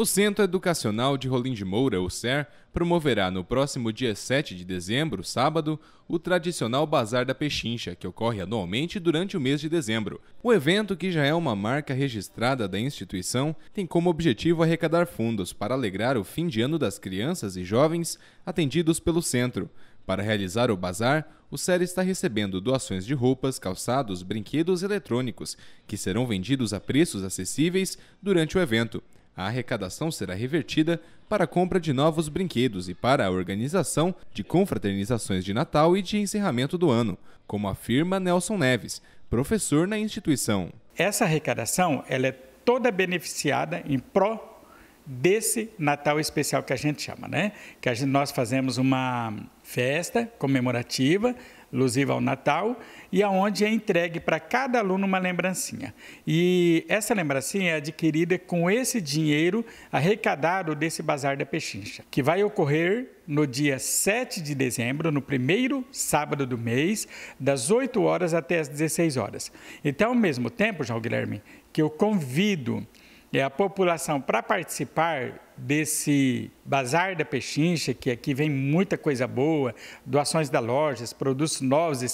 O Centro Educacional de Rolim de Moura, o CER, promoverá no próximo dia 7 de dezembro, sábado, o tradicional Bazar da Pechincha, que ocorre anualmente durante o mês de dezembro. O evento, que já é uma marca registrada da instituição, tem como objetivo arrecadar fundos para alegrar o fim de ano das crianças e jovens atendidos pelo centro. Para realizar o bazar, o SER está recebendo doações de roupas, calçados, brinquedos eletrônicos, que serão vendidos a preços acessíveis durante o evento. A arrecadação será revertida para a compra de novos brinquedos e para a organização de confraternizações de Natal e de encerramento do ano, como afirma Nelson Neves, professor na instituição. Essa arrecadação ela é toda beneficiada em pró desse Natal especial que a gente chama, né? Que gente, nós fazemos uma festa comemorativa, alusiva ao Natal, e aonde é entregue para cada aluno uma lembrancinha. E essa lembrancinha é adquirida com esse dinheiro arrecadado desse Bazar da Pechincha, que vai ocorrer no dia 7 de dezembro, no primeiro sábado do mês, das 8 horas até as 16 horas. Então, ao mesmo tempo, João Guilherme, que eu convido é a população para participar desse bazar da pechincha, que aqui vem muita coisa boa, doações da lojas, produtos novos e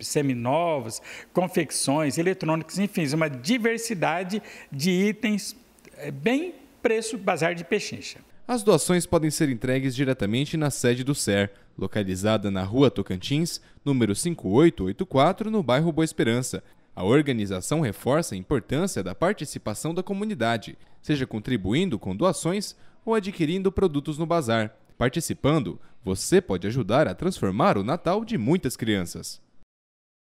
seminovos, confecções, eletrônicos, enfim, uma diversidade de itens é, bem preço bazar de pechincha. As doações podem ser entregues diretamente na sede do SER, localizada na Rua Tocantins, número 5884, no bairro Boa Esperança, a organização reforça a importância da participação da comunidade, seja contribuindo com doações ou adquirindo produtos no bazar. Participando, você pode ajudar a transformar o Natal de muitas crianças.